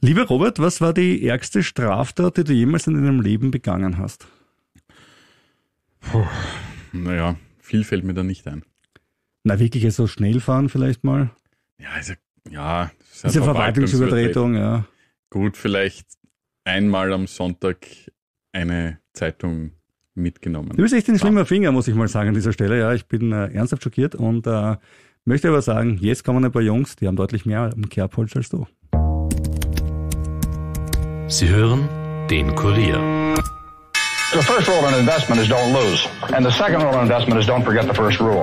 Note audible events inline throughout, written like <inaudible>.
Lieber Robert, was war die ärgste Straftat, die du jemals in deinem Leben begangen hast? Puh, naja, viel fällt mir da nicht ein. Na, wirklich, so also schnell fahren vielleicht mal? Ja, also, ja. Das ist, ist eine Verwaltungsübertretung, ja. Gut, vielleicht einmal am Sonntag eine Zeitung mitgenommen. Du bist echt ein schlimmer Finger, muss ich mal sagen an dieser Stelle. Ja, ich bin äh, ernsthaft schockiert und äh, möchte aber sagen, jetzt kommen ein paar Jungs, die haben deutlich mehr am Kerbholz als du. Sie hören den Kurier.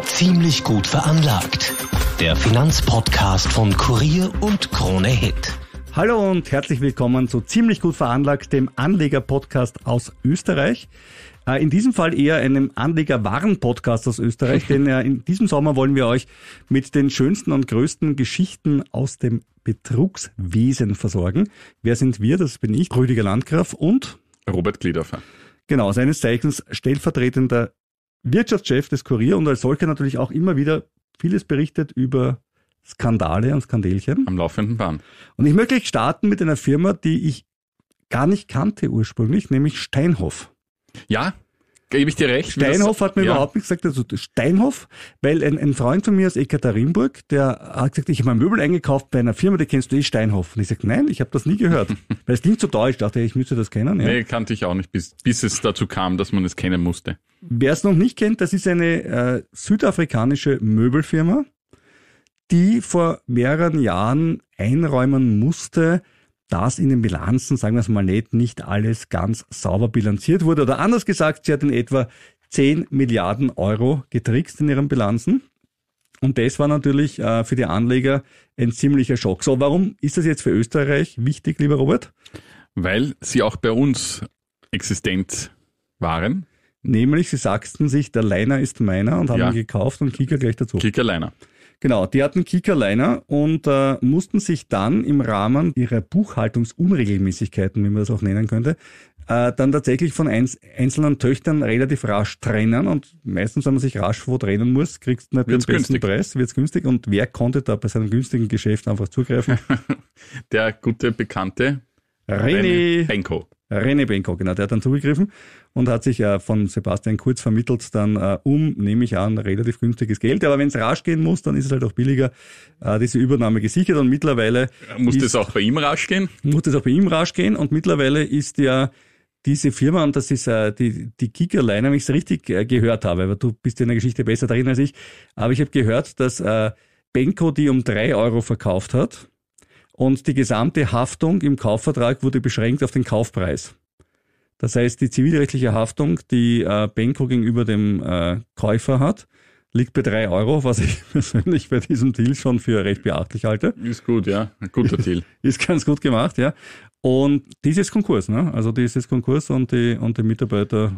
Ziemlich gut veranlagt. Der Finanzpodcast von Kurier und Krone Hit. Hallo und herzlich willkommen zu Ziemlich gut veranlagt, dem Anlegerpodcast aus Österreich. Äh, in diesem Fall eher einem Anleger-Waren-Podcast aus Österreich, <laughs> denn äh, in diesem Sommer wollen wir euch mit den schönsten und größten Geschichten aus dem Betrugswesen versorgen. Wer sind wir? Das bin ich, Rüdiger Landgraf und Robert Gliederfer. Genau, seines Zeichens stellvertretender Wirtschaftschef des Kurier und als solcher natürlich auch immer wieder vieles berichtet über Skandale und Skandelchen. Am laufenden Bahn. Und ich möchte gleich starten mit einer Firma, die ich gar nicht kannte ursprünglich, nämlich Steinhoff. Ja, gebe ich dir recht. Steinhoff hat mir ja. überhaupt nicht gesagt, also Steinhoff, weil ein, ein Freund von mir aus Ekaterinburg, der hat gesagt, ich habe mein Möbel eingekauft bei einer Firma, die kennst du eh, Steinhoff. Und ich sage, nein, ich habe das nie gehört. <laughs> weil es klingt so deutsch, dachte ich, ich müsste das kennen. Ja. Nee, kannte ich auch nicht, bis, bis es dazu kam, dass man es kennen musste. Wer es noch nicht kennt, das ist eine äh, südafrikanische Möbelfirma, die vor mehreren Jahren einräumen musste, dass in den Bilanzen, sagen wir es mal nicht, nicht alles ganz sauber bilanziert wurde. Oder anders gesagt, sie hat in etwa 10 Milliarden Euro getrickst in ihren Bilanzen. Und das war natürlich äh, für die Anleger ein ziemlicher Schock. So, warum ist das jetzt für Österreich wichtig, lieber Robert? Weil sie auch bei uns existent waren. Nämlich, sie sagten sich, der Liner ist meiner und haben ja. ihn gekauft und Kicker gleich dazu. Kicker Liner. Genau, die hatten Kickerliner und äh, mussten sich dann im Rahmen ihrer Buchhaltungsunregelmäßigkeiten, wie man das auch nennen könnte, äh, dann tatsächlich von eins, einzelnen Töchtern relativ rasch trennen. Und meistens, wenn man sich rasch wo trennen muss, kriegst du nicht wird's den besten günstig. Preis, wird's günstig. Und wer konnte da bei seinem günstigen Geschäft einfach zugreifen? <laughs> Der gute Bekannte René Benko. René Benko, genau, der hat dann zugegriffen und hat sich äh, von Sebastian Kurz vermittelt dann äh, um, nehme ich an, relativ günstiges Geld. Aber wenn es rasch gehen muss, dann ist es halt auch billiger, äh, diese Übernahme gesichert. Und mittlerweile... Muss ist, das auch bei ihm rasch gehen? Muss das auch bei ihm rasch gehen. Und mittlerweile ist ja diese Firma, und das ist äh, die, die Gigaline, wenn ich es richtig äh, gehört habe, aber du bist in der Geschichte besser drin als ich, aber ich habe gehört, dass äh, Benko die um drei Euro verkauft hat und die gesamte Haftung im Kaufvertrag wurde beschränkt auf den Kaufpreis. Das heißt, die zivilrechtliche Haftung, die äh, Benko gegenüber dem äh, Käufer hat, liegt bei 3 Euro, was ich <laughs> persönlich bei diesem Deal schon für recht beachtlich halte. Ist gut, ja. Ein guter Deal. <laughs> Ist ganz gut gemacht, ja. Und dieses Konkurs, ne? Also dieses Konkurs und die, und die Mitarbeiter.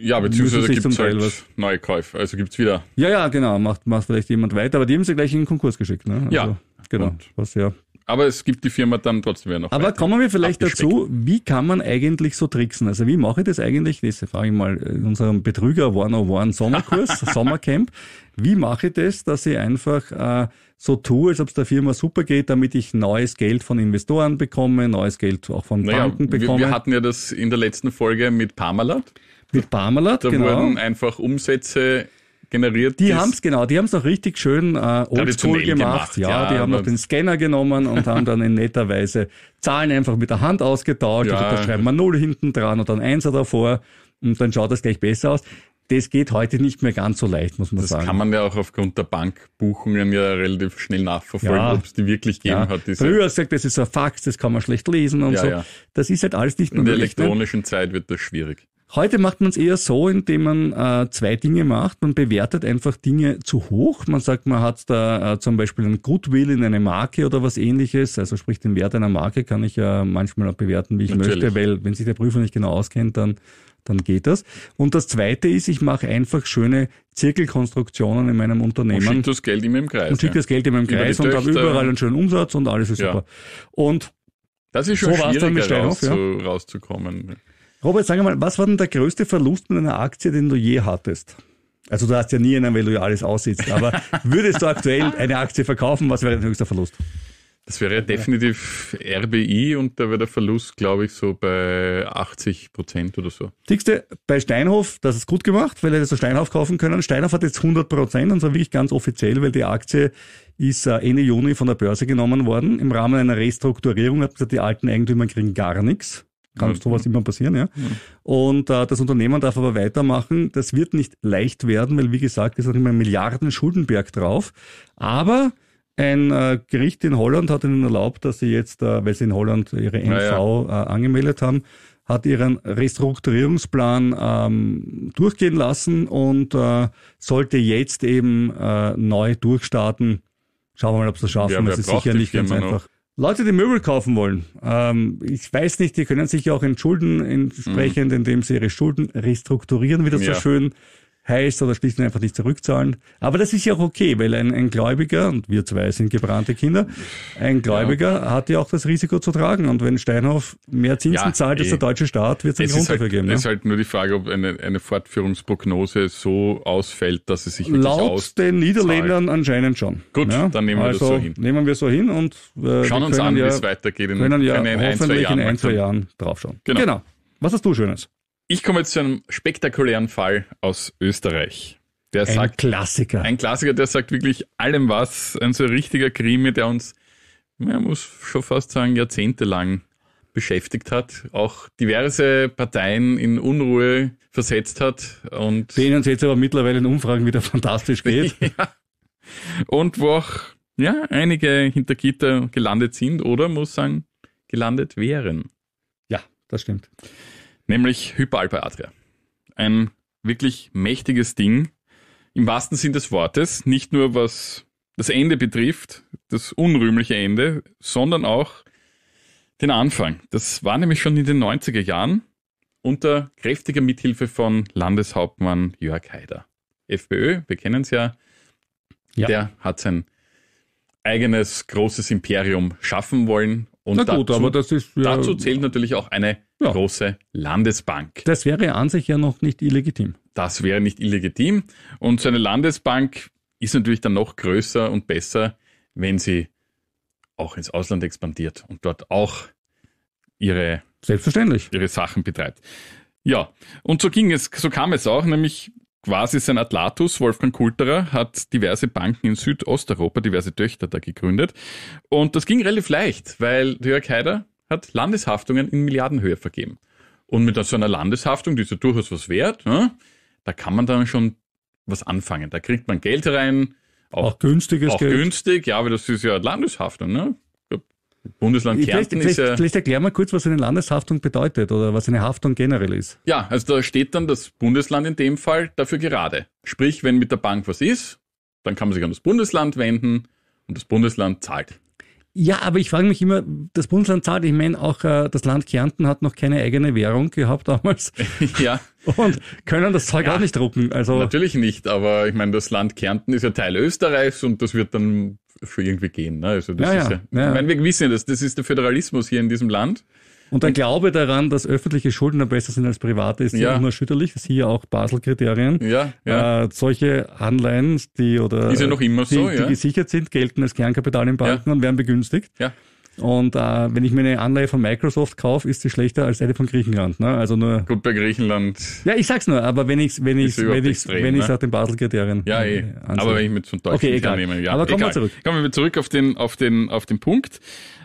Äh, ja, beziehungsweise gibt es halt was. neue Käufe. Also gibt es wieder. Ja, ja, genau. Macht, macht vielleicht jemand weiter, aber die haben sie gleich in den Konkurs geschickt, ne? Also, ja. Genau. Und was ja aber es gibt die Firma dann trotzdem ja noch. Aber kommen wir vielleicht dazu, wie kann man eigentlich so tricksen? Also wie mache ich das eigentlich? Das frage ich mal in äh, unserem Betrüger 101 Sommerkurs, <laughs> Sommercamp. Wie mache ich das, dass ich einfach äh, so tue, als ob es der Firma super geht, damit ich neues Geld von Investoren bekomme, neues Geld auch von naja, Banken bekomme? Wir, wir hatten ja das in der letzten Folge mit Parmalat. Mit Parmalat, da genau. Da wurden einfach Umsätze generiert. Die haben es genau, die haben es noch richtig schön äh, oldschool gemacht. gemacht. Ja, ja die haben noch den Scanner genommen und haben dann in netter Weise Zahlen einfach mit der Hand ausgetauscht. Ja. Also da schreiben wir 0 hinten dran und dann 1 davor und dann schaut das gleich besser aus. Das geht heute nicht mehr ganz so leicht, muss man das sagen. Das kann man ja auch aufgrund der Bankbuchungen ja relativ schnell nachverfolgen, ja. ob es die wirklich gegeben ja. hat. Früher sagt, das ist ein Fax, das kann man schlecht lesen und so. Ja. Das ist halt alles nicht mehr In der ne? elektronischen Zeit wird das schwierig. Heute macht man es eher so, indem man äh, zwei Dinge macht. Man bewertet einfach Dinge zu hoch. Man sagt, man hat da äh, zum Beispiel ein Goodwill in eine Marke oder was ähnliches. Also sprich, den Wert einer Marke kann ich ja manchmal auch bewerten, wie ich Natürlich. möchte, weil wenn sich der Prüfer nicht genau auskennt, dann, dann geht das. Und das Zweite ist, ich mache einfach schöne Zirkelkonstruktionen in meinem Unternehmen. Und schicke das Geld in meinem Kreis. Und schicke das Geld in meinem Kreis und habe überall einen schönen Umsatz und alles ist ja. super. Und das ist schon so schwieriger raus, ja. rauszukommen. Robert, sag mal, was war denn der größte Verlust mit einer Aktie, den du je hattest? Also du hast ja nie einen, weil du ja alles aussitzt, aber <laughs> würdest du aktuell eine Aktie verkaufen, was wäre dein höchster Verlust? Das wäre ja definitiv RBI und da wäre der Verlust, glaube ich, so bei 80 Prozent oder so. Tickste, bei Steinhoff, das ist gut gemacht, weil er das so Steinhoff kaufen können. Steinhoff hat jetzt 100 Prozent und zwar wirklich ganz offiziell, weil die Aktie ist äh, Ende Juni von der Börse genommen worden im Rahmen einer Restrukturierung. Hat gesagt, die alten Eigentümer kriegen gar nichts kann mhm. sowas immer passieren, ja. Mhm. Und äh, das Unternehmen darf aber weitermachen. Das wird nicht leicht werden, weil wie gesagt, ist noch immer ein Milliarden Schuldenberg drauf. Aber ein äh, Gericht in Holland hat ihnen erlaubt, dass sie jetzt, äh, weil sie in Holland ihre NV ja, ja. Äh, angemeldet haben, hat ihren Restrukturierungsplan ähm, durchgehen lassen und äh, sollte jetzt eben äh, neu durchstarten. Schauen wir mal, ob sie es schaffen. Ja, das ist sicher nicht ganz noch? einfach. Leute, die Möbel kaufen wollen, ähm, ich weiß nicht, die können sich ja auch entschulden, entsprechend, mhm. indem sie ihre Schulden restrukturieren, wie das ja. so schön heißt oder schlicht und einfach nicht zurückzahlen. Aber das ist ja auch okay, weil ein, ein Gläubiger, und wir zwei sind gebrannte Kinder, ein Gläubiger ja. hat ja auch das Risiko zu tragen. Und wenn Steinhoff mehr Zinsen ja, zahlt ey. als eh. der deutsche Staat, wird es einen Grund dafür geben. Es ist halt nur die Frage, ob eine, eine Fortführungsprognose so ausfällt, dass es sich wirklich Laut aus den Niederländern anscheinend schon. Gut, ja? Ne? dann nehmen wir also das so also, hin. Nehmen wir so hin und äh, schauen uns an, wie es weitergeht. In, können ja in ein, zwei Jahren, in ein, zwei Jahren draufschauen. Genau. genau. Was hast du Schönes? Ich komme jetzt zu einem spektakulären Fall aus Österreich. Der ein sagt, Klassiker. Ein Klassiker, der sagt wirklich allem was. Ein so richtiger Krimi, der uns, man muss schon fast sagen, jahrzehntelang beschäftigt hat, auch diverse Parteien in Unruhe versetzt hat. Und Den uns jetzt aber mittlerweile in Umfragen wieder <laughs> fantastisch geht. <laughs> ja. Und wo auch ja, einige hinter Gitter gelandet sind oder, muss sagen, gelandet wären. Ja, das stimmt nämlich Hyperalpa Adria. Ein wirklich mächtiges Ding, im wahrsten Sinn des Wortes, nicht nur was das Ende betrifft, das unrühmliche Ende, sondern auch den Anfang. Das war nämlich schon in den 90er Jahren unter kräftiger Mithilfe von Landeshauptmann Jörg Haider. FPÖ, wir kennen es ja, ja, der hat sein eigenes großes Imperium schaffen wollen, und Na gut, dazu, aber das ist. Ja, dazu zählt natürlich auch eine ja. große Landesbank. Das wäre an sich ja noch nicht illegitim. Das wäre nicht illegitim. Und so eine Landesbank ist natürlich dann noch größer und besser, wenn sie auch ins Ausland expandiert und dort auch ihre, Selbstverständlich. ihre Sachen betreibt. Ja, und so ging es, so kam es auch, nämlich quasi sein Atlatus, Wolfgang Kulterer, hat diverse Banken in Südosteuropa, diverse Töchter da gegründet. Und das ging relativ leicht, weil Jörg Haider hat Landeshaftungen in Milliardenhöhe vergeben. Und mit so einer Landeshaftung, die ist ja durchaus was wert, ne? da kann man dann schon was anfangen. Da kriegt man Geld rein. Auch, auch günstiges auch Geld. günstig, ja, aber das ist ja Landeshaftung, ne? Bundesland Kärnten vielleicht, ist ja... Vielleicht erklär mal kurz, was eine Landeshaftung bedeutet oder was eine Haftung generell ist. Ja, also da steht dann das Bundesland in dem Fall dafür gerade. Sprich, wenn mit der Bank was ist, dann kann man sich an das Bundesland wenden und das Bundesland zahlt. Ja, aber ich frage mich immer, das Bundesland zahlt, ich meine auch äh, das Land Kärnten hat noch keine eigene Währung gehabt damals. <laughs> ja. Und können das Zeug ja, auch nicht drucken. Also Natürlich nicht, aber ich meine, das Land Kärnten ist ja Teil Österreichs und das wird dann für irgendwie gehen. Ne? Also das ja, ist ja, ja. Ich meine, wir wissen ja das, das ist der Föderalismus hier in diesem Land. Und der Glaube daran, dass öffentliche Schulden besser sind als private, ist ja unerschütterlich. Das hier auch Basel-Kriterien. Ja, ja. Äh, solche Anleihen, die oder ist ja noch immer die, so, ja. die gesichert sind, gelten als Kernkapital in Banken ja. und werden begünstigt. Ja. Und äh, wenn ich mir eine Anleihe von Microsoft kaufe, ist sie schlechter als eine von Griechenland. Ne? Also nur gut bei Griechenland. Ja, ich sag's nur. Aber wenn ich wenn ich wenn ich wenn ich ne? nach den Basel-Kriterien. Ja, eh. Äh, Ansehe. Aber wenn ich mit zum Deutschen okay, nehme, ja. Aber kommen wir zurück. Kommen wir zurück auf den auf den auf den Punkt.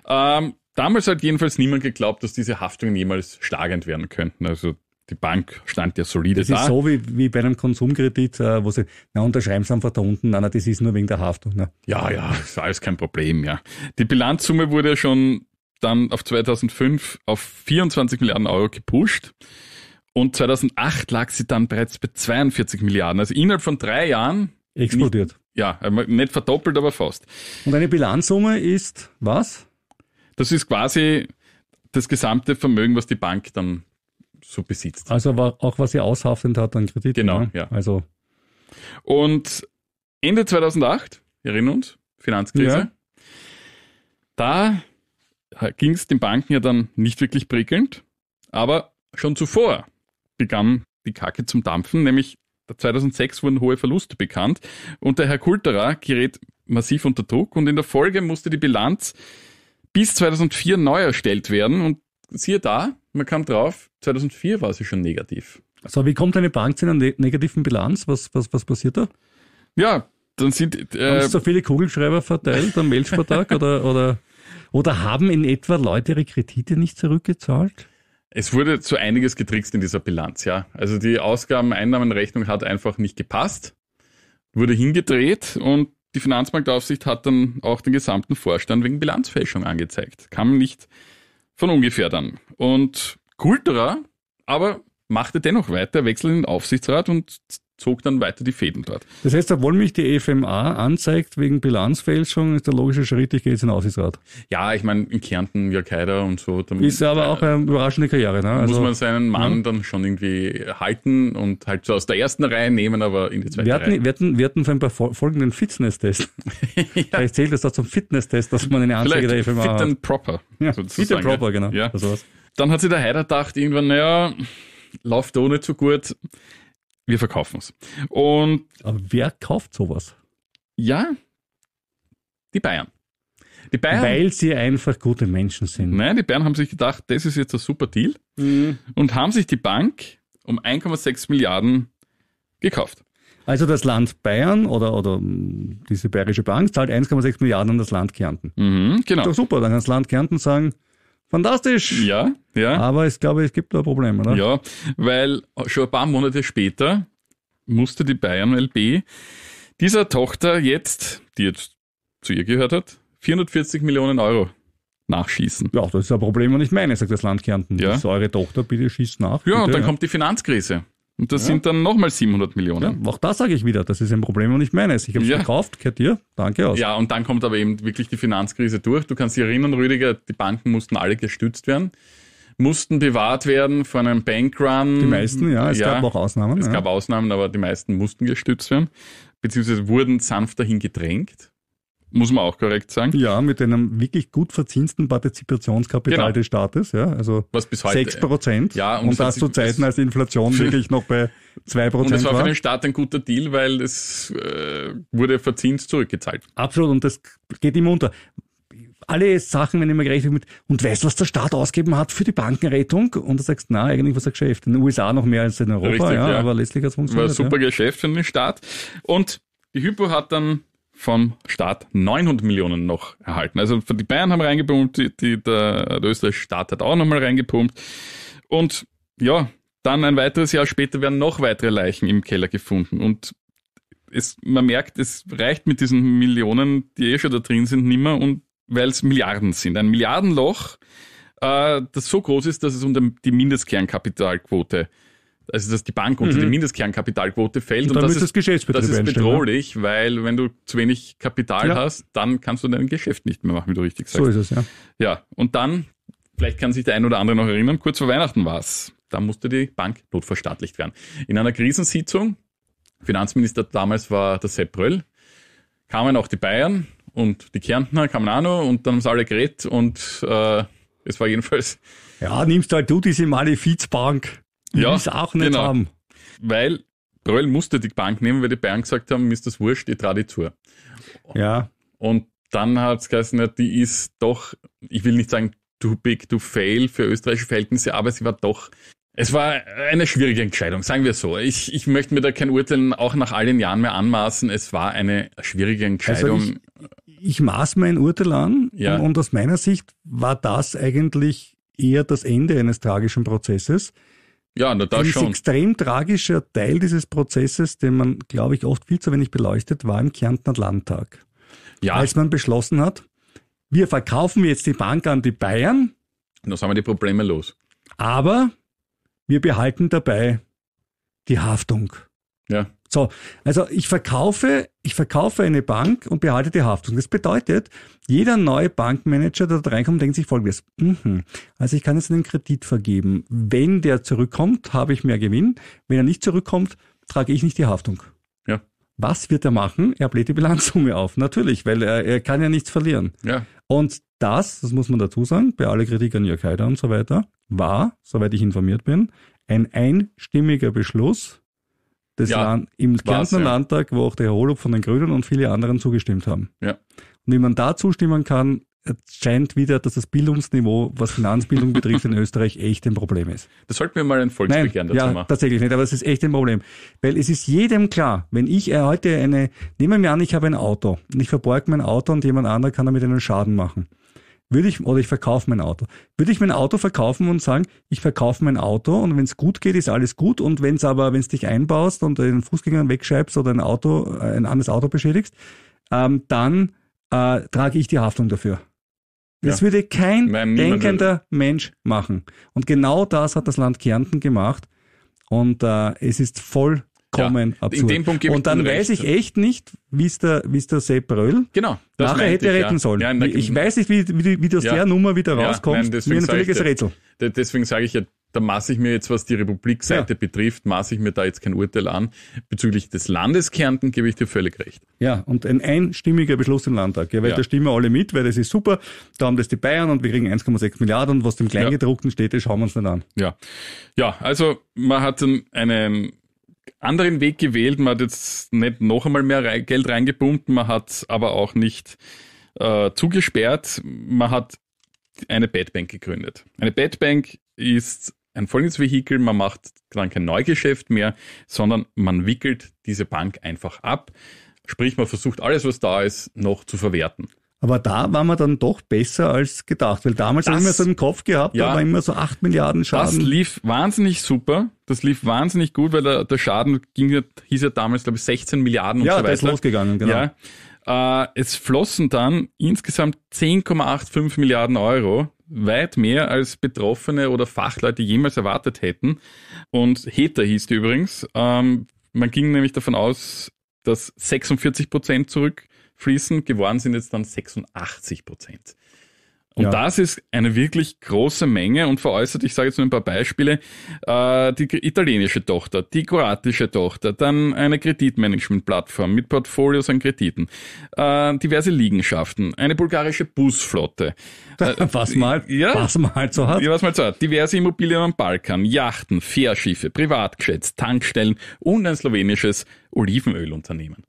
Ähm, Damals hat jedenfalls niemand geglaubt, dass diese Haftungen jemals schlagend werden könnten. Also die Bank stand ja solide das da. Das ist so wie, wie bei einem Konsumkredit, äh, wo sie, na unterschreiben sie einfach da unten, na, na das ist nur wegen der Haftung. Na. Ne? Ja, ja, ist alles kein Problem, ja. Die Bilanzsumme wurde ja schon dann auf 2005 auf 24 Milliarden Euro gepusht und 2008 lag sie dann bereits bei 42 Milliarden. Also innerhalb von drei Jahren. Explodiert. Nicht, ja, äh, nicht verdoppelt, aber fast. Und eine Bilanzsumme ist was? Das ist quasi das gesamte Vermögen, was die Bank dann so besitzt. Also auch was ihr aushaftend hat an Kredit. Genau, ne? ja. Also. Und Ende 2008, wir erinnern uns, Finanzkrise, ja. da ging es den Banken ja dann nicht wirklich prickelnd, aber schon zuvor begann die Kacke zum Dampfen, nämlich 2006 wurden hohe Verluste bekannt und der Herr Kulterer gerät massiv unter Druck und in der Folge musste die Bilanz bis 2004 neu erstellt werden und siehe da, man kam drauf, 2004 war sie schon negativ. So, wie kommt eine Bank zu einer ne-, negativen Bilanz? Was, was, was passiert da? Ja, dann sind. Äh, Haben so viele Kugelschreiber verteilt am Weltsporttag oder, oder, oder haben in etwa Leute ihre Kredite nicht zurückgezahlt? Es wurde so einiges getrickst in dieser Bilanz, ja. Also die Ausgabeneinnahmenrechnung hat einfach nicht gepasst, wurde hingedreht und die Finanzmarktaufsicht hat dann auch den gesamten Vorstand wegen Bilanzfälschung angezeigt. Kann man nicht von ungefähr dann. Und Kulterer aber machte dennoch weiter, wechselte in den Aufsichtsrat und zog dann weiter die Fäden dort. Das heißt, obwohl mich die e FMA anzeigt wegen Bilanzfälschung, ist der logische Schritt, ich gehe jetzt in den Aufsichtsrat. Ja, ich meine, in Kärnten, Jörg und so. Da, ist aber äh, auch eine überraschende Karriere. Ne? Also, muss man seinen Mann ja. Ne? dann schon irgendwie halten und halt so aus der ersten Reihe nehmen, aber in die zweite wir hatten, Reihe. Wir hatten, wir hatten für ein paar folgenden Fitness-Test. <laughs> ja. Vielleicht zählt das da zum Fitness-Test, dass man eine Anzeige Vielleicht der e FMA fit hat. Fit and proper. Ja, fit and proper, genau. Ja. Dann hat sich der Heider gedacht irgendwann, naja, läuft ohne zu gut wir verkaufen es. Und Aber wer kauft sowas? Ja, die Bayern. Die Bayern, Weil sie einfach gute Menschen sind. Nein, die Bayern haben sich gedacht, das ist jetzt ein super Deal mhm. und haben sich die Bank um 1,6 Milliarden gekauft. Also das Land Bayern oder, oder diese bayerische Bank zahlt 1,6 Milliarden an das Land Kärnten. Mhm, genau. Ist doch super, dann kann das Land Kärnten sagen, Fantastisch. Ja, ja. Aber ich glaube, es gibt da ein Problem, oder? Ja, weil schon ein paar Monate später musste die Bayern LB dieser Tochter jetzt, die jetzt zu ihr gehört hat, 440 Millionen Euro nachschießen. Ja, das ist ein Problem und ich meine, sagt das Land Kärnten. Ja. Das ist eure Tochter, bitte schießt nach. Ja, bitte, und dann ja. kommt die Finanzkrise. Und das ja. sind dann nochmal 700 Millionen. Ja, auch das sage ich wieder, das ist ein Problem und nicht meines. Ich habe es ja. gekauft, gehört dir, danke aus. Ja, und dann kommt aber eben wirklich die Finanzkrise durch. Du kannst dich erinnern, Rüdiger, die Banken mussten alle gestützt werden, mussten bewahrt werden vor einem Bankrun. Die meisten, ja, es gab auch Ausnahmen. Es gab Ausnahmen, aber die meisten mussten gestützt werden, beziehungsweise wurden sanft dahin gedrängt muss man auch korrekt sagen. Ja, mit einem wirklich gut verzinsten Partizipationskapital genau. des Staates, ja, also Was bis heute, 6 Prozent. Ja, und, und das zu Zeiten, als die Inflation <laughs> wirklich noch bei 2 Prozent war. Und das war für den Staat ein guter Deal, weil es äh, wurde verzinst zurückgezahlt. Absolut, und das geht immer unter alle Sachen, wenn ich mir gerechnet mit, und weißt, was der Staat ausgegeben hat für die Bankenrettung? Und du sagst, na, eigentlich war es ein Geschäft. In den USA noch mehr als in Europa, Richtig, ja, ja, aber letztlich hat es funktioniert. War ein super ja. Geschäft für den Staat. Und die Hypo hat dann vom Staat 900 Millionen noch erhalten. Also die Bayern haben reingepumpt, die, die, der, der österreichische Staat hat auch nochmal reingepumpt. Und ja, dann ein weiteres Jahr später werden noch weitere Leichen im Keller gefunden. Und es, man merkt, es reicht mit diesen Millionen, die eh schon da drin sind, nimmer, und weil es Milliarden sind. Ein Milliardenloch, äh, das so groß ist, dass es um die Mindestkernkapitalquote äh, also dass die Bank unter mhm. die Mindestkernkapitalquote fällt. Und, und das, ist, das ist ne? bedrohlich, weil wenn du zu wenig Kapital ja. hast, dann kannst du dein Geschäft nicht mehr machen, wie du richtig sagst. So ist es, ja. Ja, und dann, vielleicht kann sich der ein oder andere noch erinnern, kurz vor Weihnachten war es. Da musste die Bank notverstaatlicht werden. In einer Krisensitzung, Finanzminister damals war der Sepp Bröll, kamen auch die Bayern und die Kärntner kamen auch noch und dann haben sie alle geredet und äh, es war jedenfalls... Ja, nimmst halt du diese Malefizbank ja, es auch nicht genau. haben. Weil Bröll musste die Bank nehmen, weil die Bayern gesagt haben, mir ist das wurscht, ich trage die zu. Ja. Und dann hat es geheißen, ja, die ist doch, ich will nicht sagen too big to fail für österreichische Verhältnisse, aber sie war doch, es war eine schwierige Entscheidung, sagen wir so. Ich, ich möchte mir da kein Urteil auch nach all den Jahren mehr anmaßen. Es war eine schwierige also Entscheidung. Also ich, ich maß mein Urteil an ja. und, und aus meiner Sicht war das eigentlich eher das Ende eines tragischen Prozesses. Ja, na, das Dieses schon. extrem tragischer Teil dieses Prozesses, den man, glaube ich, oft viel zu wenig beleuchtet, war im Kärntner Landtag. Ja. Als man beschlossen hat, wir verkaufen jetzt die Bank an die Bayern. Dann sind wir die Probleme los. Aber wir behalten dabei die Haftung. Ja. So, also ich verkaufe, ich verkaufe eine Bank und behalte die Haftung. Das bedeutet, jeder neue Bankmanager, der da reinkommt, denkt sich folgendes. Mhm. Also ich kann jetzt einen Kredit vergeben. Wenn der zurückkommt, habe ich mehr Gewinn. Wenn er nicht zurückkommt, trage ich nicht die Haftung. Ja. Was wird er machen? Er bläht die Bilanzsumme auf. Natürlich, weil er, er kann ja nichts verlieren. Ja. Und das, das muss man dazu sagen, bei aller Kritik an Jörg Haider und so weiter, war, soweit ich informiert bin, ein einstimmiger Beschluss des ja, Land, im Kärntner ja. Landtag, wo auch der Holub von den Grünen und viele anderen zugestimmt haben. Ja. Und wie man da zustimmen kann, scheint wieder, dass das Bildungsniveau, was Finanzbildung betrifft, in Österreich echt ein Problem ist. Das sollten wir mal ein Volksbegehren dazu ja, machen. Tatsächlich nicht, aber es ist echt ein Problem. Weil es ist jedem klar, wenn ich äh, heute eine, nehmen wir an, ich habe ein Auto und ich verborge mein Auto und jemand anderer kann damit einen Schaden machen würde ich, oder ich verkaufe mein Auto. Würde ich mein Auto verkaufen und sagen, ich verkaufe mein Auto und wenn es gut geht, ist alles gut und wenn es aber, wenn es dich einbaust und den Fußgängern wegschreibst oder ein Auto, äh, ein anderes Auto beschädigst, ähm, dann äh, trage ich die Haftung dafür. Das ja. würde kein Nein, denkender Mensch machen. Und genau das hat das Land Kärnten gemacht. Und äh, es ist voll vollkommen ja, absurd. In dem Punkt gebe Und dann ich weiß recht. ich echt nicht, wie es der, der Sepp Röll genau, nachher hätte ich, retten ja. sollen. Ja, nein, ich genau. weiß nicht, wie, wie, wie du aus der Nummer wieder rauskommst. Ja, nein, Mir ein völliges Rätsel. Deswegen sage ich ja, da maße ich mir jetzt, was die Republikseite ja. betrifft, maße ich mir da jetzt kein Urteil an. Bezüglich des Landes Kärnten gebe ich dir völlig recht. Ja, und ein einstimmiger Beschluss im Landtag, ja, weil ja. da stimmen alle mit, weil das ist super, da haben das die Bayern und wir kriegen 1,6 Milliarden und was dem Kleingedruckten ja. steht, das schauen wir uns dann an. Ja, ja also man hat einen anderen Weg gewählt. Man hat jetzt nicht noch einmal mehr Geld reingepumpt, man hat aber auch nicht äh, zugesperrt. Man hat eine Badbank gegründet. Eine Badbank ist ein folgendes Vehikel, man macht dann kein Neugeschäft mehr, sondern man wickelt diese Bank einfach ab. Sprich, man versucht alles, was da ist, noch zu verwerten. Aber da waren wir dann doch besser als gedacht, weil damals haben wir so einen Kopf gehabt, ja, da war immer so acht Milliarden Schaden. Das lief wahnsinnig super, das lief wahnsinnig gut, weil der, der Schaden ging, hieß ja damals, glaube ich, 16 Milliarden und ja, so weiter. Ja, ist losgegangen, genau. Ja. Äh, es flossen dann insgesamt 10,85 Milliarden Euro, weit mehr als Betroffene oder Fachleute jemals erwartet hätten. Und HETA hieß die übrigens. Ähm, man ging nämlich davon aus, dass 46 Prozent zurück fließen. Geworden sind jetzt dann 86 Prozent. Und ja. das ist eine wirklich große Menge und veräußert, ich sage jetzt nur ein paar Beispiele, äh, die italienische Tochter, die kroatische Tochter, dann eine Kreditmanagement-Plattform mit Portfolios an Krediten, äh, diverse Liegenschaften, eine bulgarische Busflotte. <laughs> Äh, was mal, halt- ja, was man halt so hat. Ja, was man halt so hat. Diverse Immobilien am Balkan, Yachten, Fährschiffe, Privatgeschätz, Tankstellen und ein slowenisches Olivenölunternehmen.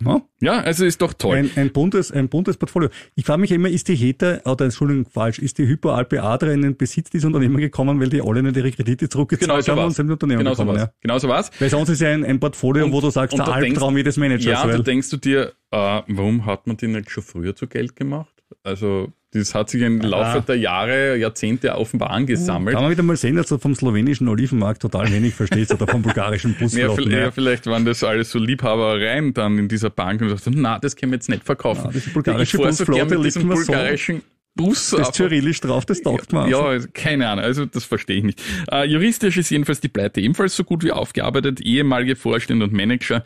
No? Ne? Ja, also ist doch toll. Ein, ein, buntes, ein buntes Portfolio. Ich frage mich immer, ist die HETA, oder ah, Entschuldigung, falsch, ist die Hypoalpe Adria in den Besitz dieses Unternehmens gekommen, weil die alle nicht ihre Kredite zurückgezahlt genau haben und sind Unternehmen genau gekommen? So ja. Genau so war's. Weil sonst ist ja ein, ein Portfolio, und, wo du sagst, der Albtraum denkst, jedes Managers. Ja, weil, da denkst du dir, äh, warum hat man die nicht schon früher zu Geld gemacht? Also das hat sich im Laufe ah. der Jahre, Jahrzehnte offenbar angesammelt. Kann man wieder mal sehen, dass du vom slowenischen Olivenmarkt total wenig verstehst oder vom bulgarischen <laughs> Busflotten. Ja, vielleicht, waren das alles so Liebhabereien dann in dieser Bank und sagten, na, das können wir jetzt nicht verkaufen. Ja, diese bulgarische ich so mit bulgarischen so. Bus. Das ist Cyrillisch drauf, das taugt man. Ja, also, keine Ahnung, also das verstehe ich nicht. Uh, juristisch ist jedenfalls die Pleite ebenfalls so gut wie aufgearbeitet. Ehemalige Vorstände und Manager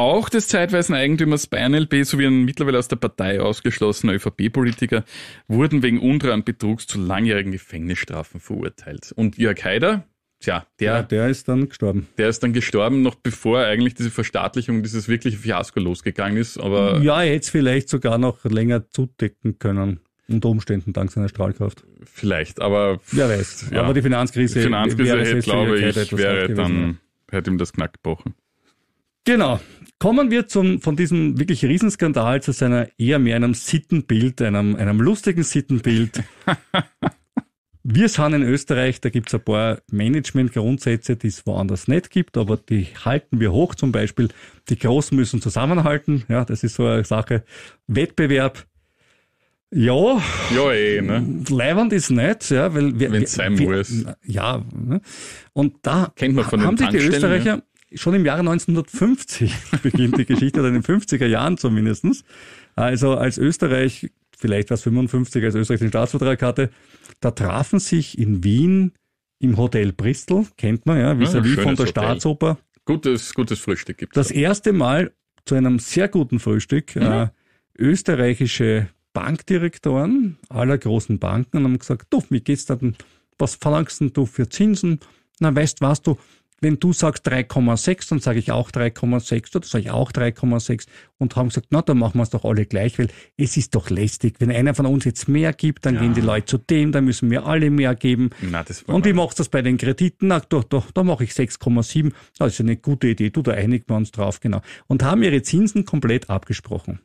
auch des zeitweisen Eigentümers bei NLB sowie ein mittlerweile aus der Partei ausgeschlossener ÖVP-Politiker wurden wegen untreuem Betrugs zu langjährigen Gefängnisstrafen verurteilt. Und Jörg Haider, tja, der, ja, der ist dann gestorben. Der ist dann gestorben, noch bevor eigentlich diese Verstaatlichung, dieses wirkliche Fiasko losgegangen ist. Aber ja, er hätte es vielleicht sogar noch länger zudecken können. Unter Umständen dank seiner Strahlkraft. Vielleicht, aber. Wer weiß. Ja. Aber die Finanzkrise. Die Finanzkrise, hätte, glaube ich, wäre dann, hätte ihm das Knack gebrochen. Genau. Kommen wir zum, von diesem wirklich Riesenskandal zu seiner eher mehr einem Sittenbild, einem, einem lustigen Sittenbild. <laughs> wir sind in Österreich, da gibt es ein paar Management-Grundsätze, die es woanders nicht gibt, aber die halten wir hoch. Zum Beispiel, die Großen müssen zusammenhalten. Ja, das ist so eine Sache. Wettbewerb, ja. Ja, eh, ne? Leibend ist nett, ja, weil wir. Wenn es sein wir, muss. Ja, ne? Und da Kennt man von haben sich die Österreicher, schon im Jahre 1950 <laughs> beginnt die Geschichte, oder in den 50er Jahren zumindestens. Also als Österreich, vielleicht war es 55, als Österreich den Staatsvertrag hatte, da trafen sich in Wien im Hotel Bristol, kennt man ja, vis-à-vis ja, von der Hotel. Staatsoper. Gutes, gutes Frühstück gibt es. Das erste Mal zu einem sehr guten Frühstück äh, mhm. äh, österreichische Bankdirektoren aller großen Banken und haben gesagt, du, wie geht's denn, was verlangst denn du für Zinsen? Na, weißt was du, wenn du sagst 3,6, dann sage ich auch 3,6 oder sage ich auch 3,6 und haben gesagt, na, dann machen wir es doch alle gleich, weil es ist doch lästig. Wenn einer von uns jetzt mehr gibt, dann ja. gehen die Leute zu dem, dann müssen wir alle mehr geben. Na, und wie machst du das bei den Krediten? Na, doch, doch, da mache ich 6,7. Das ist eine gute Idee. Du, da einigen wir uns drauf, genau. Und haben ihre Zinsen komplett abgesprochen.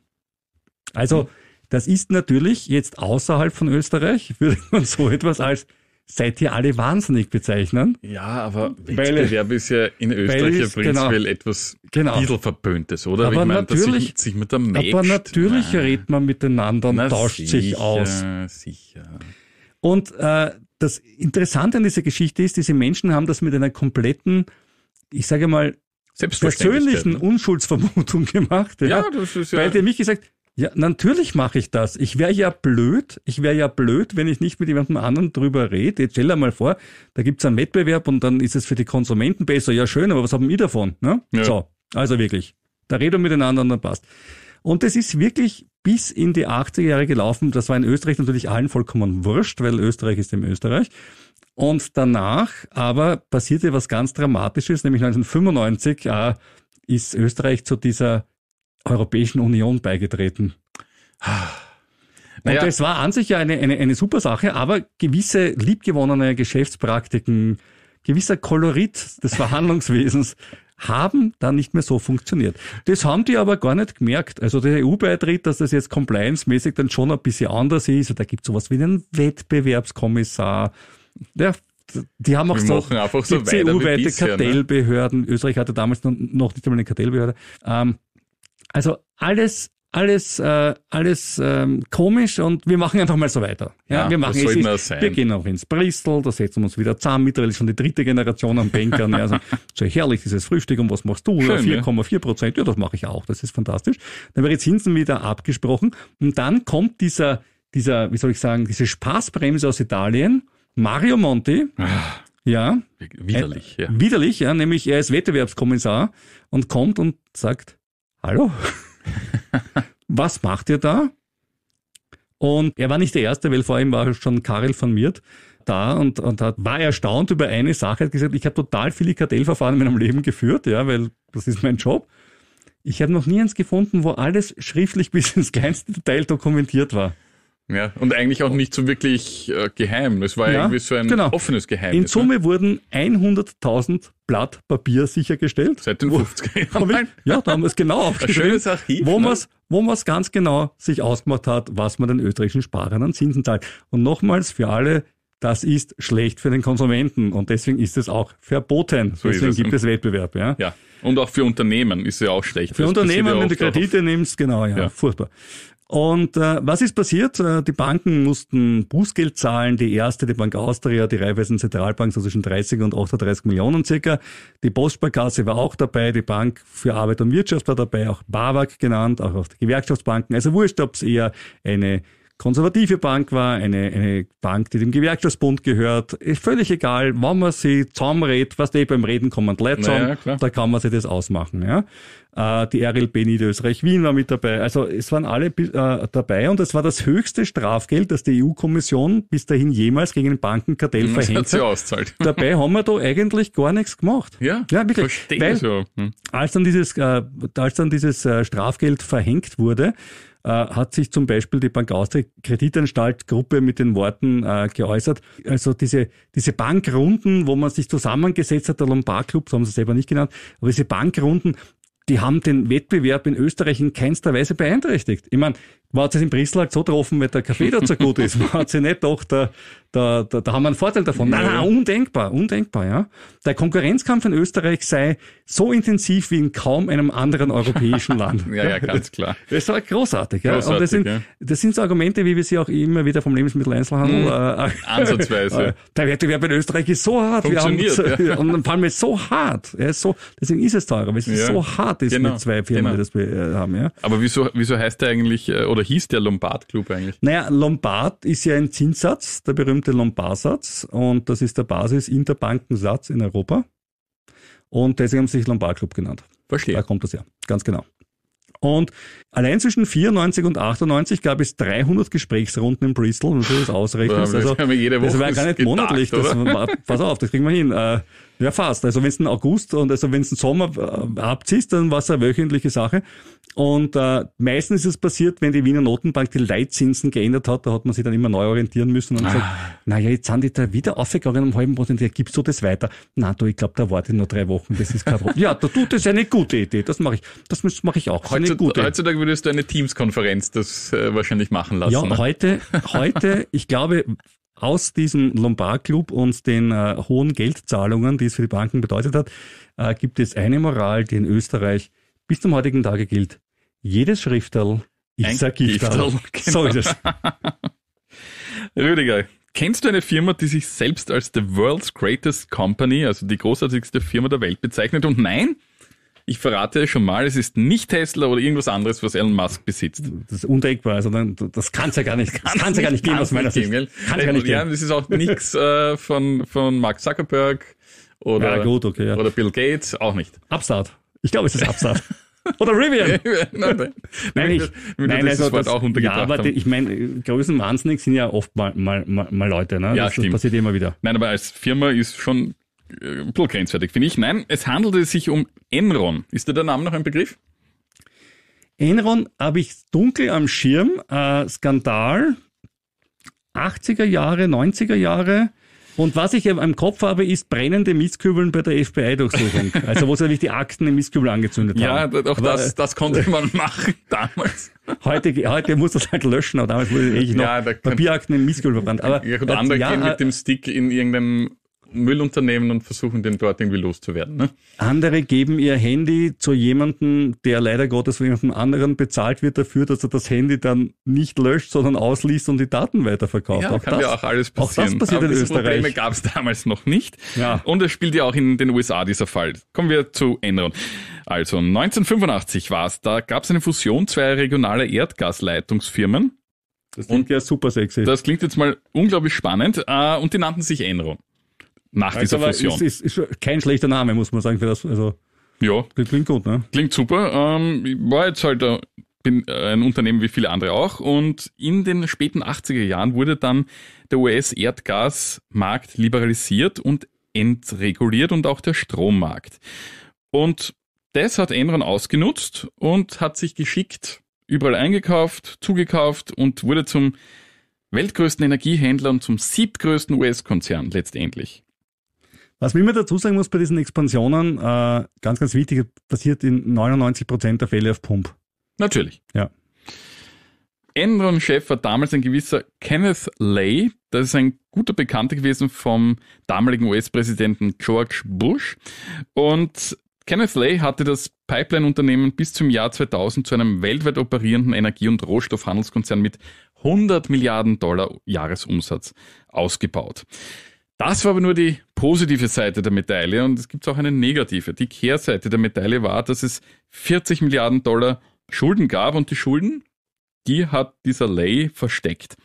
Also, hm. das ist natürlich jetzt außerhalb von Österreich, <laughs> würde man so etwas als seid ihr alle wahnsinnig bezeichnen. Ja, aber Wettbewerb ist ja in Österreich ja genau. prinzipiell genau, etwas genau. bisschen verpöhntes, oder? Aber ich natürlich, sich, sich mit der matcht. aber natürlich Na. redet man miteinander und Na, tauscht sicher, sich aus. Sicher. Und äh, das Interessante an dieser Geschichte ist, diese Menschen haben das mit einer kompletten, ich sage mal, persönlichen ne? Unschuldsvermutung <laughs> gemacht. Ja, ja das ist ja. Weil die mich gesagt, ja, natürlich mache ich das. Ich wäre ja blöd, ich wäre ja blöd, wenn ich nicht mit jemandem anderen drüber rede. Jetzt stell dir mal vor, da gibt's einen Wettbewerb und dann ist es für die Konsumenten besser. Ja, schön, aber was haben wir davon? Ne? Ja. So, also wirklich. Da reden wir miteinander und dann passt. Und es ist wirklich bis in die 80er Jahre gelaufen. Das war in Österreich natürlich allen vollkommen wurscht, weil Österreich ist im Österreich. Und danach aber passierte was ganz Dramatisches, nämlich 1995 äh, ist Österreich zu dieser Europäischen Union beigetreten. Und naja. das war an sich ja eine, eine, eine super Sache, aber gewisse liebgewonnene Geschäftspraktiken, gewisser Kolorit des <laughs> Verhandlungswesens haben dann nicht mehr so funktioniert. Das haben die aber gar nicht gemerkt. Also der EU-Beitritt, dass das jetzt compliance-mäßig dann schon ein bisschen anders ist. da gibt es sowas wie einen Wettbewerbskommissar. Ja, die haben auch so, machen einfach so EU-weite ne? Kartellbehörden. Ne? Österreich hatte damals noch nicht einmal eine Kartellbehörde. Ähm, also alles, alles, äh, alles ähm, komisch und wir machen einfach mal so weiter. Ja, ja wir machen das es, ist, sein. Wir gehen auch ins Bristol, da setzen wir uns wieder zusammen. Mittlerweile schon die dritte Generation am Bankern. ja, also, so herrlich dieses Frühstück und was machst du? 4,4 Prozent. Ja. das mache ich auch. Das ist fantastisch. Dann wird jetzt Zinsen wieder abgesprochen und dann kommt dieser, dieser, wie soll ich sagen, diese Spaßbremse aus Italien. Mario Monti. Ah. Ja. Widerlich, äh, ja. Widerlich, ja. Nämlich er ist Wettbewerbskommissar und kommt und sagt, hallo, was macht ihr da? Und er war nicht der Erste, weil vor ihm war schon Karel von Miert da und, und hat, war erstaunt über eine Sache, hat gesagt, ich habe total viele Kartellverfahren in meinem Leben geführt, ja, weil das ist mein Job. Ich habe noch nie eins gefunden, wo alles schriftlich <laughs> bis ins kleinste Detail dokumentiert war. Ja, und eigentlich auch nicht so wirklich äh, geheim. Es war ja, irgendwie so ein genau. offenes Geheimnis. In ne? Summe ne? wurden 100.000 Blatt Papier sichergestellt. Seit den 50er Jahren. ja, da haben wir es genau <laughs> aufgeschrieben. Schönes Archiv. Wo ne? man es ganz genau sich ausgemacht hat, was man den österreichischen Sparern an Zinsen zahlt. Und nochmals für alle, das ist schlecht für den Konsumenten und deswegen ist es auch verboten. So deswegen es. gibt es Wettbewerb. Ja. ja, und auch für Unternehmen ist es ja auch schlecht. Für das Unternehmen, wenn du Kredite nimmst, genau, ja, ja. furchtbar. Und äh, was ist passiert? Äh, die Banken mussten Bußgeld zahlen. Die erste, die Bank Austria, die Raiffeisen Zentralbank, so zwischen 30 und 38 Millionen circa. Die Postsparkasse war auch dabei, die Bank für Arbeit und Wirtschaft war dabei, auch BAWAG genannt, auch auf die Gewerkschaftsbanken. Also wurscht, ob es eher eine konservative Bank war, eine, eine Bank, die dem Gewerkschaftsbund gehört. Ist völlig egal, wann man sie zusammenredet, was die beim Reden kommen, Leute naja, klar. da kann man sich das ausmachen. Ja? Äh, die RLB Niederösterreich-Wien war mit dabei. Also es waren alle äh, dabei und es war das höchste Strafgeld, das die EU-Kommission bis dahin jemals gegen ein Bankenkartell mhm, das verhängt hat. hat. <laughs> dabei haben wir da eigentlich gar nichts gemacht. Ja, ja wirklich. Weil, so. hm. Als dann dieses, äh, als dann dieses äh, Strafgeld verhängt wurde, äh, hat sich zum Beispiel die Bank Austria Kreditanstalt Gruppe mit den Worten äh, geäußert. Also diese, diese Bankrunden, wo man sich zusammengesetzt hat, der Lombard Club, so haben sie selber nicht genannt, aber diese Bankrunden, die haben den Wettbewerb in Österreich in keinster Weise beeinträchtigt. Ich meine, man hat es in Bristol halt so getroffen, weil der Kaffee dort so gut ist. Man hat sich nicht gedacht, da, da, da, da haben wir einen Vorteil davon. Nein, nein, undenkbar, undenkbar, ja. Der Konkurrenzkampf in Österreich sei so intensiv wie in kaum einem anderen europäischen <laughs> Land. ja, ja, ganz klar. Das ist halt großartig, ja. Großartig, Und das sind, ja. das sind so Argumente, wie wir sie auch immer wieder vom Lebensmitteleinzelhandel, mhm. äh, Ansatzweise. Äh, der Wettbewerb in Österreich ist so hart. Funktioniert, wir haben, ja. <laughs> Und vor allem ist so hart. Er ist so, deswegen ist es teurer, weil es ja. so hart ist genau, mit zwei Firmen, genau. die das wir äh, haben, ja. Aber wieso, wieso heißt der eigentlich, äh, oder hieß der Lombard-Club eigentlich? Naja, Lombard ist ja ein Zinssatz, der berühmte Lombard-Satz. Und das ist der Basis-Interbankensatz in Europa. Und deswegen haben sie sich Lombard-Club genannt. Verstehe. Da kommt das ja, ganz genau. Und allein zwischen 94 und 98 gab es 300 Gesprächsrunden in Bristol. Und das ausrechnen. Also, das war gar nicht gedacht, monatlich. War, pass auf, das kriegen wir hin. Äh, ja, fast. Also wenn es einen August und also wenn es einen Sommer äh, abziehst, dann war es eine wöchentliche Sache. Und äh, meistens ist es passiert, wenn die Wiener Notenbank die Leitzinsen geändert hat, da hat man sich dann immer neu orientieren müssen und ah. gesagt, naja, jetzt sind die da wieder aufgegangen um halben Prozent, ja, gibst du das weiter? Na du, ich glaube, da warte ich nur drei Wochen, das ist kein Problem. <laughs> ja, da tut das eine gute Idee, das mache ich. Das mache ich auch. Das Heutzut gute. Heutzutage würdest du eine Teams-Konferenz das äh, wahrscheinlich machen lassen. Ja, ne? heute, heute, <laughs> ich glaube, aus diesem Lombardclub und den äh, hohen Geldzahlungen, die es für die Banken bedeutet hat, äh, gibt es eine Moral, die in Österreich bis zum heutigen Tage gilt. Jedes Schriftel ist ein, ein Gifterl. <laughs> Genau. So ist es. <laughs> Rüdiger, kennst du eine Firma, die sich selbst als the world's greatest company, also die großartigste Firma der Welt bezeichnet? Und nein, ich verrate schon mal, es ist nicht Tesla oder irgendwas anderes, was Elon Musk besitzt. Das ist undenkbar. Also dann, das kann es ja gar nicht, kann ja gar nicht geben aus meiner Sicht. Geben, kann's gar nicht geben. Das ist auch nichts äh, von, von Mark Zuckerberg oder, ja, gut, okay, ja. oder Bill Gates, auch nicht. Upstart. Ich glaube, es ist Upstart. Oder Rivian. <laughs> nein, ich, nein, das also das, auch untergebracht ja, aber haben. ich meine, Größenwahnsinnig sind ja oft mal, mal, mal, mal Leute. Ne? Ja, das, stimmt. das passiert immer wieder. Nein, aber als Firma ist schon ein bisschen grenzwertig, finde ich. Nein, es handelte sich um Enron. Ist dir der Name noch ein Begriff? Enron habe ich dunkel am Schirm. Äh, Skandal. 80er Jahre, 90er Jahre. Und was ich im Kopf habe, ist brennende Mistkübeln bei der FBI-Durchsuchung. <laughs> Also wo sie die Akten im Mistkübel angezündet haben. Ja, auch Aber, das, konnte äh, man machen <laughs> damals. Heute, heute muss das halt löschen, aber damals wurde ich eh noch ja, Papierakten im Mistkübel verbrannt. Aber ja, gut, andere ja, gehen mit dem Stick in irgendeinem Müllunternehmen und versuchen, den dort irgendwie loszuwerden. Ne? Andere geben ihr Handy zu jemandem, der leider Gottes von jemandem anderen bezahlt wird dafür, dass er das Handy dann nicht löscht, sondern ausliest und die Daten weiterverkauft. Ja, auch kann das, ja auch alles passieren. Auch das passiert Aber in Österreich. Probleme gab es damals noch nicht. Ja. Und es spielt ja auch in den USA dieser Fall. Kommen wir zu Enron. Also 1985 war es, da gab es eine Fusion zweier regionaler Erdgasleitungsfirmen. Das klingt und ja super sexy. Das klingt jetzt mal unglaublich spannend. Äh, und die nannten sich Enron nach also dieser Fusion. Ist, ist, ist kein schlechter Name, muss man sagen, für das. Also, ja. Klingt gut, ne? Klingt super. Ähm, war jetzt halt äh, äh, ein Unternehmen wie viele andere auch. Und in den späten 80er Jahren wurde dann der US-Erdgasmarkt liberalisiert und entreguliert und auch der Strommarkt. Und das hat Enron ausgenutzt und hat sich geschickt überall eingekauft, zugekauft und wurde zum weltgrößten Energiehändler und zum siebtgrößten US-Konzern letztendlich. Was man immer dazu sagen muss bei diesen Expansionen, äh, ganz, ganz wichtig, passiert in 99 Prozent der Fälle auf Pump. Natürlich. Ja. Enron-Chef war damals ein gewisser Kenneth Lay. Das ist ein guter Bekannter gewesen vom damaligen US-Präsidenten George Bush. Und Kenneth Lay hatte das Pipeline-Unternehmen bis zum Jahr 2000 zu einem weltweit operierenden Energie- und Rohstoffhandelskonzern mit 100 Milliarden Dollar Jahresumsatz ausgebaut. Das war aber nur die positive Seite der Medaille und es gibt auch eine negative. Die Kehrseite der Medaille war, dass es 40 Milliarden Dollar Schulden gab und die Schulden, die hat dieser Lay versteckt.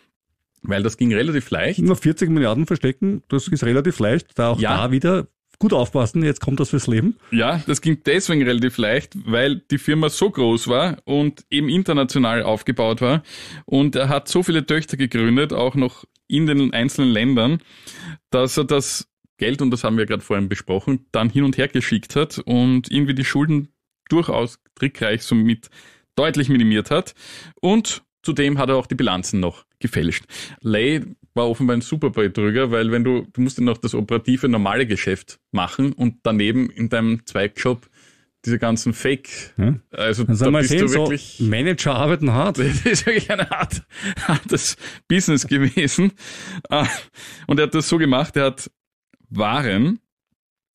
Weil das ging relativ leicht. Nur 40 Milliarden verstecken, das ist relativ leicht. Da auch ja. da wieder gut aufpassen, jetzt kommt das fürs Leben. Ja, das ging deswegen relativ leicht, weil die Firma so groß war und eben international aufgebaut war. Und er hat so viele Töchter gegründet, auch noch in den einzelnen Ländern, dass er das Geld, und das haben wir gerade vorhin besprochen, dann hin und her geschickt hat und irgendwie die Schulden durchaus trickreich somit deutlich minimiert hat. Und zudem hat er auch die Bilanzen noch gefälscht. Lay war offenbar ein super Betrüger, weil wenn du, du musst ja noch das operative normale Geschäft machen und daneben in deinem Zweigjob diese ganzen Fake, hm? also da bist sehen, du wirklich so Manager arbeiten hart. <laughs> Das ist wirklich ein hartes Business gewesen. Ah, und er hat das so gemacht, er hat waren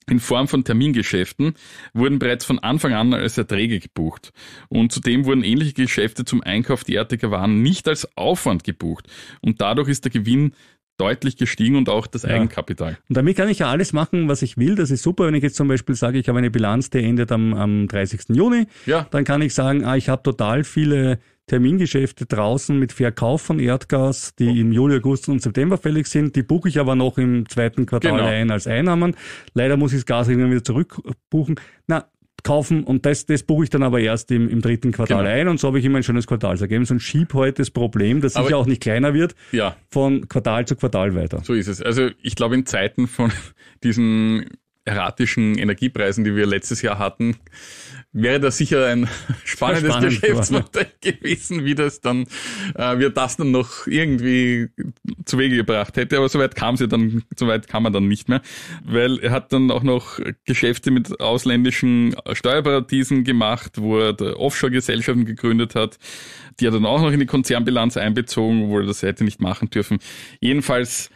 in Form von Termingeschäften wurden bereits von Anfang an als Erträge gebucht. Und zudem wurden ähnliche Geschäfte zum Einkauf derartiger Waren nicht als Aufwand gebucht. Und dadurch ist der Gewinn deutlich gestiegen und auch das ja. Eigenkapital. Und damit kann ich ja alles machen, was ich will. Das ist super, wenn ich jetzt zum Beispiel sage, ich habe eine Bilanz, die endet am, am 30. Juni. Ja. Dann kann ich sagen, ah, ich habe total viele Termingeschäfte draußen mit Verkauf von Erdgas, die im Juli, August und September fällig sind. Die buche ich aber noch im zweiten Quartal genau. ein als Einnahmen. Leider muss ich das Gas irgendwann wieder zurückbuchen. Na, kaufen und das, das buche ich dann aber erst im, im dritten Quartal genau. ein und so habe ich immer ein schönes Quartalsergebnis und schiebe heute das Problem, dass aber sicher auch nicht kleiner wird, ja. von Quartal zu Quartal weiter. So ist es. Also ich glaube in Zeiten von <laughs> diesen erratischen Energiepreisen, die wir letztes Jahr hatten, wäre das sicher ein <laughs> spannendes spannend, Geschäftsmodell <laughs> gewesen, wie das dann, äh, wie das dann noch irgendwie zu Wege gebracht hätte. Aber soweit kam sie dann, soweit kam man dann nicht mehr, weil er hat dann auch noch Geschäfte mit ausländischen Steuerparadiesen gemacht, wo er Offshore-Gesellschaften gegründet hat, die er dann auch noch in die Konzernbilanz einbezogen, wo er das hätte nicht machen dürfen. Jedenfalls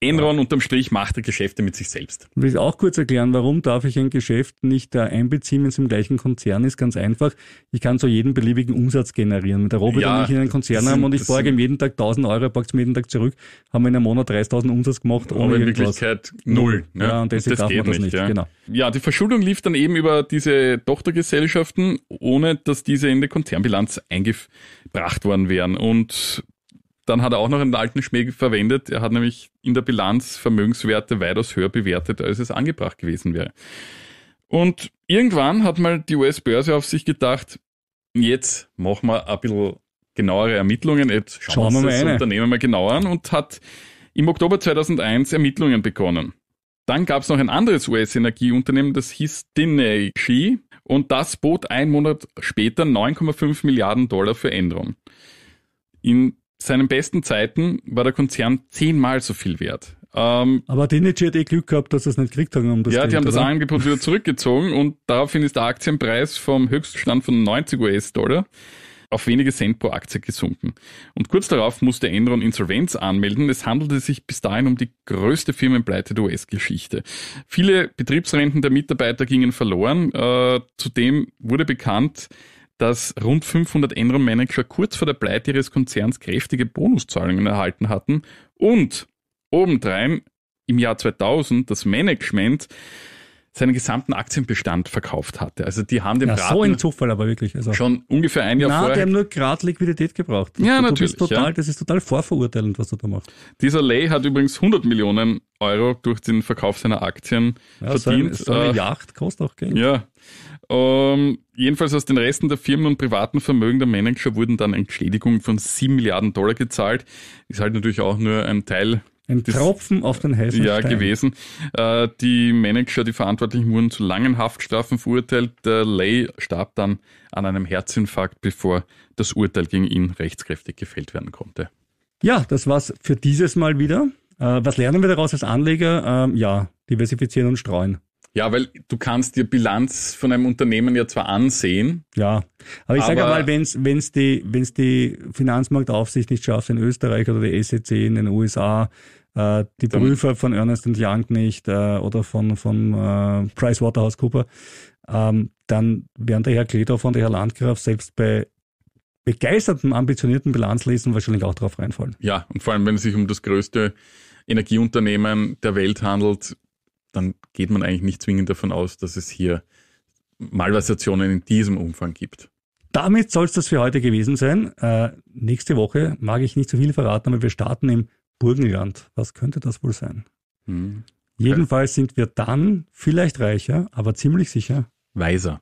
Enron unterm Strich macht er Geschäfte mit sich selbst. Ich will auch kurz erklären, warum darf ich ein Geschäft nicht einbeziehen, wenn es im gleichen Konzern ist? Ganz einfach. Ich kann so jeden beliebigen Umsatz generieren. Mit der Roboter, ja, und ich in einen Konzern habe und ich borge ihm jeden Tag 1000 Euro, borge ihm jeden Tag zurück, haben wir in einem Monat 30.000 Umsatz gemacht. Ohne aber in Wirklichkeit null. Ne? Ja, und deswegen und das darf man das nicht. Ja. Genau. ja, die Verschuldung lief dann eben über diese Tochtergesellschaften, ohne dass diese in die Konzernbilanz eingebracht worden wären. Und dann hat er auch noch einen alten Schmäh verwendet. Er hat nämlich in der Bilanz Vermögenswerte weitaus höher bewertet, als es angebracht gewesen wäre. Und irgendwann hat mal die US-Börse auf sich gedacht, jetzt machen wir ein bisschen genauere Ermittlungen, jetzt schauen, schauen wir uns das eine. Unternehmen mal genauer an und hat im Oktober 2001 Ermittlungen begonnen. Dann gab es noch ein anderes US-Energieunternehmen, das hieß Dinegy und das bot einen Monat später 9,5 Milliarden Dollar für Enron. In seinen besten Zeiten war der Konzern zehnmal so viel wert. Ähm, Aber Denici hat eh Glück gehabt, dass sie es nicht gekriegt haben. Um das ja, Geld, die haben oder? das Angebot wieder zurückgezogen und daraufhin ist der Aktienpreis vom Höchststand von 90 US-Dollar auf wenige Cent pro Aktie gesunken. Und kurz darauf musste Enron Insolvenz anmelden. Es handelte sich bis dahin um die größte Firmenpleite der US-Geschichte. Viele Betriebsrenten der Mitarbeiter gingen verloren. Äh, zudem wurde bekannt, dass rund 500 Enron-Manager kurz vor der Pleite ihres Konzerns kräftige Bonuszahlungen erhalten hatten und obendrein im Jahr 2000 das Management seinen gesamten Aktienbestand verkauft hatte. Also die haben den ja, Braten so ein Zufall aber wirklich. Also schon ungefähr ein Jahr na, vorher. Die haben nur gerade Liquidität gebraucht. Ja, du natürlich. Total, ja. Das ist total vorverurteilend, was du da machst. Dieser Lay hat übrigens 100 Millionen Euro durch den Verkauf seiner Aktien ja, verdient. So, ein, so eine äh, Yacht kostet auch Geld. Ja. Ähm, jedenfalls aus den Resten der Firmen und privaten Vermögen der Manager wurden dann Entschädigungen von 7 Milliarden Dollar gezahlt. Ist halt natürlich auch nur ein Teil ein Tropfen auf den heißen Ja, Stein. gewesen. Äh, die Manager, die Verantwortlichen wurden zu langen Haftstrafen verurteilt. Der Lay starb dann an einem Herzinfarkt, bevor das Urteil gegen ihn rechtskräftig gefällt werden konnte. Ja, das war's für dieses Mal wieder. Äh, was lernen wir daraus als Anleger? Ähm, ja, diversifizieren und streuen. Ja, weil du kannst dir Bilanz von einem Unternehmen ja zwar ansehen. Ja, aber ich sage mal, wenn es die, wenn's die Finanzmarktaufsicht nicht schafft in Österreich oder die SEC in den USA, äh, die Prüfer von Ernest Young nicht äh, oder von, von äh, PricewaterhouseCooper, ähm, dann werden der Herr Kledorfer und der Herr Landgraf selbst bei begeisterten, ambitionierten Bilanzlesen wahrscheinlich auch darauf reinfallen. Ja, und vor allem, wenn es sich um das größte Energieunternehmen der Welt handelt, dann geht man eigentlich nicht zwingend davon aus, dass es hier Malversationen in diesem Umfang gibt. Damit soll es das für heute gewesen sein. Äh, nächste Woche mag ich nicht zu so viel verraten, aber wir starten im Burgenland. Was könnte das wohl sein? Hm. Jedenfalls sind wir dann vielleicht reicher, aber ziemlich sicher. Weiser.